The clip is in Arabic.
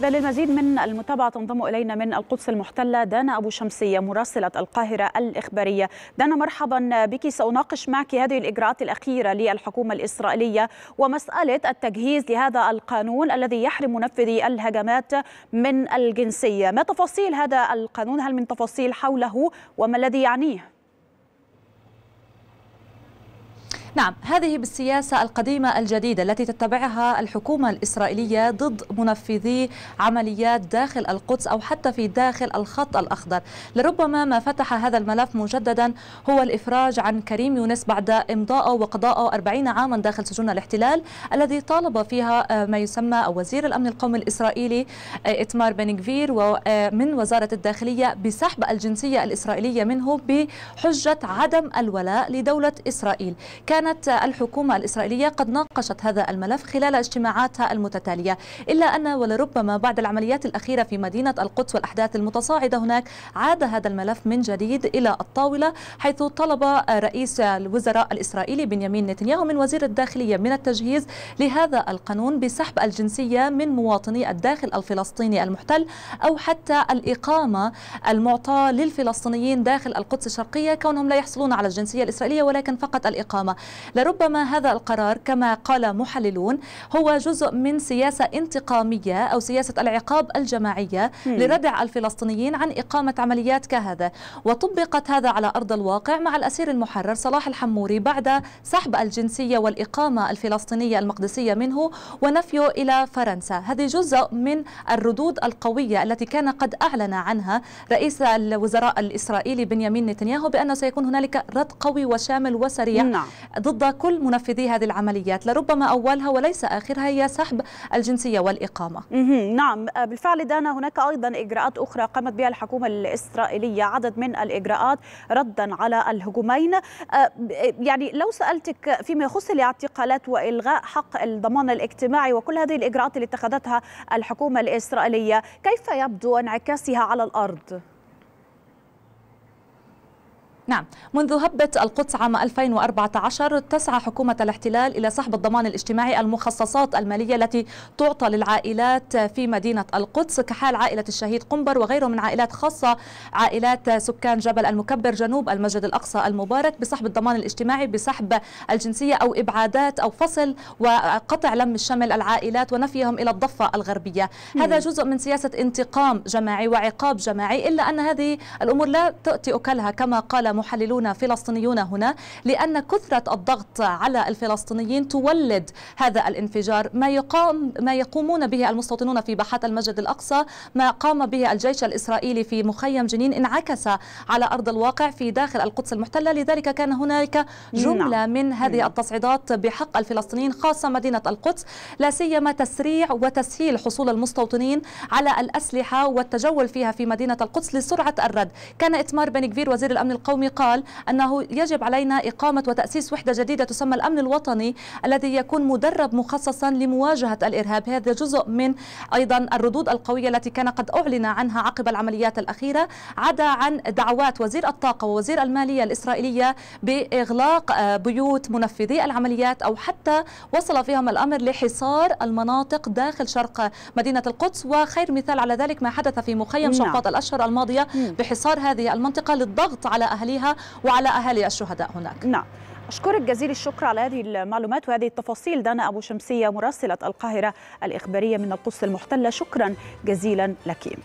ده للمزيد من المتابعة تنضم إلينا من القدس المحتلة دانا أبو شمسية مراسلة القاهرة الإخبارية دانا مرحبا بك سأناقش معك هذه الإجراءات الأخيرة للحكومة الإسرائيلية ومسألة التجهيز لهذا القانون الذي يحرم منفذي الهجمات من الجنسية ما تفاصيل هذا القانون هل من تفاصيل حوله وما الذي يعنيه؟ نعم هذه بالسياسة القديمة الجديدة التي تتبعها الحكومة الإسرائيلية ضد منفذي عمليات داخل القدس أو حتى في داخل الخط الأخضر لربما ما فتح هذا الملف مجددا هو الإفراج عن كريم يونس بعد إمضاءه وقضاءه 40 عاما داخل سجون الاحتلال الذي طالب فيها آه، ما يسمى أو وزير الأمن القومي الإسرائيلي آه، إتمار بنكفير ومن آه، وزارة الداخلية بسحب الجنسية الإسرائيلية منه بحجة عدم الولاء لدولة إسرائيل كان كانت الحكومة الإسرائيلية قد ناقشت هذا الملف خلال اجتماعاتها المتتالية إلا أن ولربما بعد العمليات الأخيرة في مدينة القدس والأحداث المتصاعدة هناك عاد هذا الملف من جديد إلى الطاولة حيث طلب رئيس الوزراء الإسرائيلي بنيامين نتنياهو من وزير الداخلية من التجهيز لهذا القانون بسحب الجنسية من مواطني الداخل الفلسطيني المحتل أو حتى الإقامة المعطاة للفلسطينيين داخل القدس الشرقية كونهم لا يحصلون على الجنسية الإسرائيلية ولكن فقط الإقامة لربما هذا القرار كما قال محللون هو جزء من سياسة انتقامية أو سياسة العقاب الجماعية لردع الفلسطينيين عن إقامة عمليات كهذا وطبقت هذا على أرض الواقع مع الأسير المحرر صلاح الحموري بعد سحب الجنسية والإقامة الفلسطينية المقدسية منه ونفيه إلى فرنسا هذه جزء من الردود القوية التي كان قد أعلن عنها رئيس الوزراء الإسرائيلي بنيامين نتنياهو بأنه سيكون هنالك رد قوي وشامل وسريع نعم. ضد كل منفذي هذه العمليات لربما أولها وليس آخرها هي سحب الجنسية والإقامة نعم بالفعل دانا هناك أيضا إجراءات أخرى قامت بها الحكومة الإسرائيلية عدد من الإجراءات ردا على الهجومين أه، يعني لو سألتك فيما يخص الاعتقالات وإلغاء حق الضمان الاجتماعي وكل هذه الإجراءات اللي اتخذتها الحكومة الإسرائيلية كيف يبدو انعكاسها على الأرض؟ نعم منذ هبة القدس عام 2014 تسعى حكومة الاحتلال إلى سحب الضمان الاجتماعي المخصصات المالية التي تعطى للعائلات في مدينة القدس كحال عائلة الشهيد قنبر وغيره من عائلات خاصة عائلات سكان جبل المكبر جنوب المسجد الأقصى المبارك بسحب الضمان الاجتماعي بسحب الجنسية أو إبعادات أو فصل وقطع لم الشمل العائلات ونفيهم إلى الضفة الغربية مم. هذا جزء من سياسة انتقام جماعي وعقاب جماعي إلا أن هذه الأمور لا تؤتي أكلها كما قال محللون فلسطينيون هنا لأن كثرة الضغط على الفلسطينيين تولد هذا الانفجار ما يقام ما يقومون به المستوطنون في باحات المسجد الأقصى ما قام به الجيش الإسرائيلي في مخيم جنين انعكس على أرض الواقع في داخل القدس المحتلة لذلك كان هنالك جملة نعم. من هذه نعم. التصعيدات بحق الفلسطينيين خاصة مدينة القدس لا سيما تسريع وتسهيل حصول المستوطنين على الأسلحة والتجول فيها في مدينة القدس لسرعة الرد كان إتمار بن كفير وزير الأمن القومي الحكومي قال أنه يجب علينا إقامة وتأسيس وحدة جديدة تسمى الأمن الوطني الذي يكون مدرب مخصصا لمواجهة الإرهاب هذا جزء من أيضا الردود القوية التي كان قد أعلن عنها عقب العمليات الأخيرة عدا عن دعوات وزير الطاقة ووزير المالية الإسرائيلية بإغلاق آه، بيوت منفذي العمليات أو حتى وصل فيهم الأمر لحصار المناطق داخل شرق مدينة القدس وخير مثال على ذلك ما حدث في مخيم نعم. شقاط الأشهر الماضية بحصار هذه المنطقة للضغط على أهلية أهاليها وعلى أهالي الشهداء هناك نعم أشكرك جزيل الشكر على هذه المعلومات وهذه التفاصيل دانا أبو شمسية مراسلة القاهرة الإخبارية من القدس المحتلة شكرا جزيلا لك